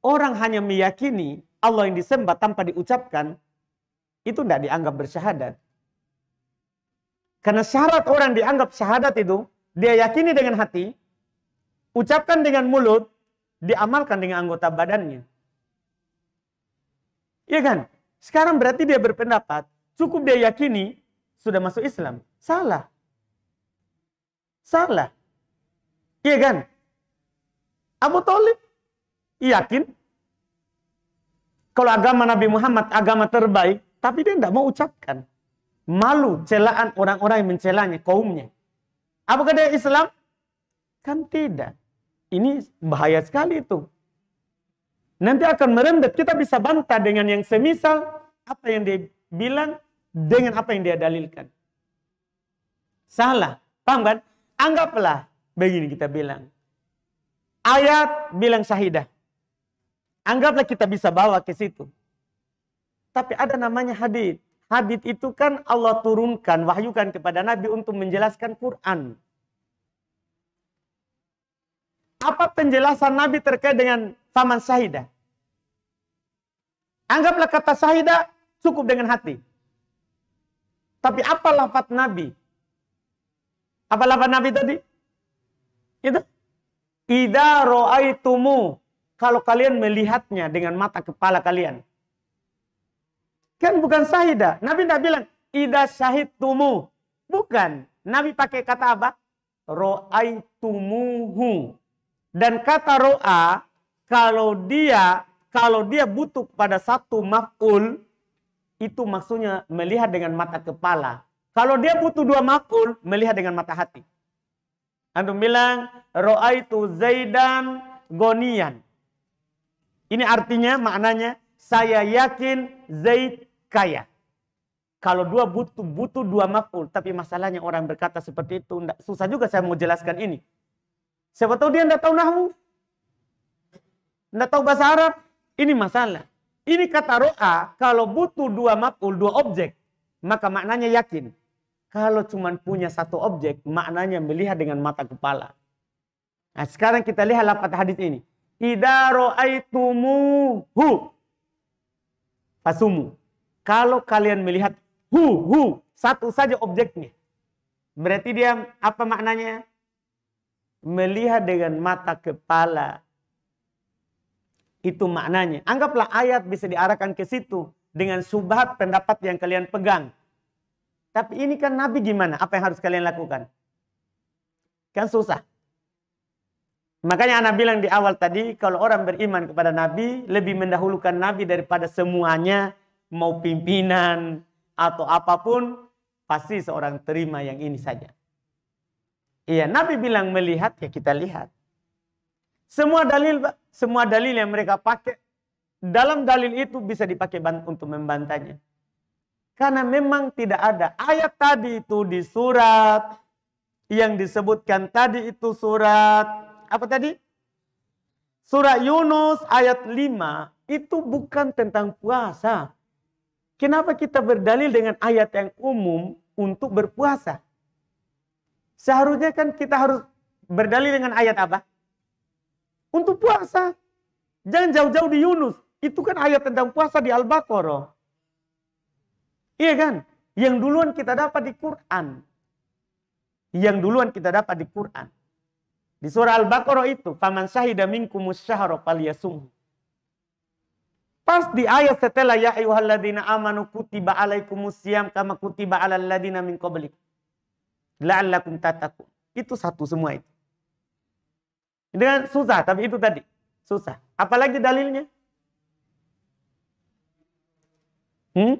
Orang hanya meyakini Allah yang disembah tanpa diucapkan itu tidak dianggap bersyahadat. Karena syarat orang dianggap syahadat itu dia yakini dengan hati, ucapkan dengan mulut, diamalkan dengan anggota badannya. Iya kan? Sekarang berarti dia berpendapat, cukup dia yakini sudah masuk Islam. Salah. Salah. Iya kan? Abu Talib yakin kalau agama Nabi Muhammad agama terbaik, tapi dia tidak mau ucapkan. Malu celaan orang-orang yang mencelanya, kaumnya. Apakah dia Islam? Kan tidak. Ini bahaya sekali itu. Nanti akan merendah. Kita bisa bantah dengan yang semisal apa yang dia bilang dengan apa yang dia dalilkan. Salah. Paham kan? Anggaplah begini kita bilang. Ayat bilang syahidah. Anggaplah kita bisa bawa ke situ. Tapi ada namanya hadith. Hadith itu kan Allah turunkan, wahyukan kepada Nabi untuk menjelaskan Quran. Apa penjelasan Nabi terkait dengan taman Sahidah? Anggaplah kata Sahidah cukup dengan hati. Tapi apa lafat Nabi? Apa lafat Nabi tadi? Itu. Ida ro'aitumu kalau kalian melihatnya dengan mata kepala kalian. Kan bukan syahidah. Nabi tidak bilang, Ida syahid tumu. Bukan. Nabi pakai kata apa? tumuhu Dan kata ro'a, kalau dia kalau dia butuh pada satu maf'ul, itu maksudnya melihat dengan mata kepala. Kalau dia butuh dua maf'ul, melihat dengan mata hati. Antum bilang, tu zaidan gonian. Ini artinya maknanya saya yakin Zaid kaya. Kalau dua butuh butuh dua maf'ul, tapi masalahnya orang berkata seperti itu, enggak, susah juga saya mau jelaskan ini. Siapa tahu dia enggak tahu nahwu. Enggak tahu bahasa Arab. Ini masalah. Ini kata ro'a, kalau butuh dua maf'ul, dua objek, maka maknanya yakin. Kalau cuma punya satu objek, maknanya melihat dengan mata kepala. Nah, sekarang kita lihat lapat hadis ini idaro aitumuhu fasumu. Kalau kalian melihat hu hu satu saja objeknya. Berarti dia apa maknanya? Melihat dengan mata kepala. Itu maknanya. Anggaplah ayat bisa diarahkan ke situ dengan subhat pendapat yang kalian pegang. Tapi ini kan Nabi gimana? Apa yang harus kalian lakukan? Kan susah. Makanya anak bilang di awal tadi, kalau orang beriman kepada Nabi, lebih mendahulukan Nabi daripada semuanya, mau pimpinan atau apapun, pasti seorang terima yang ini saja. Iya, Nabi bilang melihat, ya kita lihat. Semua dalil, semua dalil yang mereka pakai, dalam dalil itu bisa dipakai untuk membantahnya. Karena memang tidak ada ayat tadi itu di surat, yang disebutkan tadi itu surat apa tadi? Surah Yunus ayat 5 itu bukan tentang puasa. Kenapa kita berdalil dengan ayat yang umum untuk berpuasa? Seharusnya kan kita harus berdalil dengan ayat apa? Untuk puasa. Jangan jauh-jauh di Yunus. Itu kan ayat tentang puasa di Al-Baqarah. Iya kan? Yang duluan kita dapat di Quran. Yang duluan kita dapat di Quran. Di surah Al-Baqarah itu, faman syahida minkum syahra falyasum. Pas di ayat setelah ya ayyuhalladzina amanu kutiba alaikumus siyam kama kutiba alal ladzina min qablikum la'allakum tatakun. Itu satu semua itu. Dengan susah, tapi itu tadi. Susah. Apalagi dalilnya? Hmm?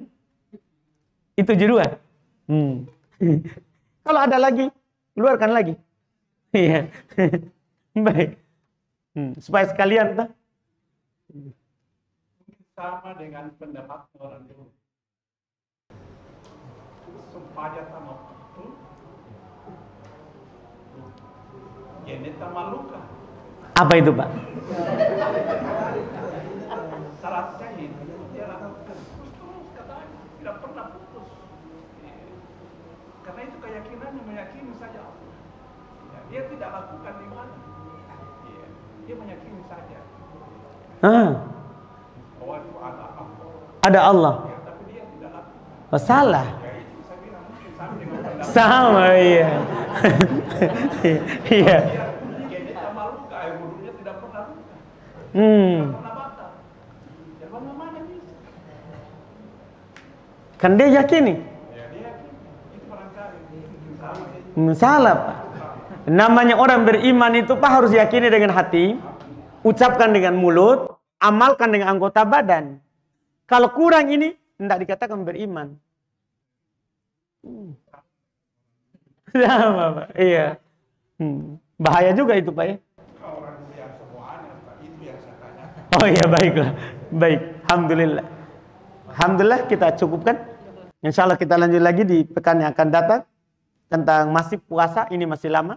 Itu judul. Hmm. Kalau ada lagi, keluarkan lagi. Iya. Baik. Hmm. Supaya sekalian tak? Sama dengan pendapat orang dulu. Supaya sama itu jeneta maluka. Apa itu Pak? Syaratnya itu tidak pernah putus. Iya. Karena itu keyakinannya meyakini saja dia tidak lakukan di mana. Iya. Dia, meyakini saja. Ah. Ada Allah. Ya, tapi dia tidak lakukan. Oh, salah. Ya, sama, iya. iya. Hmm. Kan dia yakini. Ya, hmm, salah, Pak. Namanya orang beriman itu Pak harus yakini dengan hati, ucapkan dengan mulut, amalkan dengan anggota badan. Kalau kurang ini tidak dikatakan beriman. Hmm. Iya. Hmm. Bahaya juga itu, Pak ya. Oh iya, baiklah. Baik. Alhamdulillah. Alhamdulillah kita cukupkan. Insya Allah kita lanjut lagi di pekan yang akan datang tentang masih puasa ini masih lama.